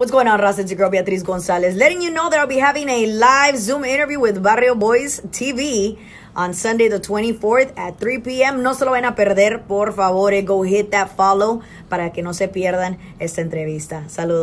What's going on, Ross? It's girl Beatriz Gonzalez, letting you know that I'll be having a live Zoom interview with Barrio Boys TV on Sunday the 24th at 3 p.m. No se lo van a perder, por favor. Eh, go hit that follow para que no se pierdan esta entrevista. Saludos.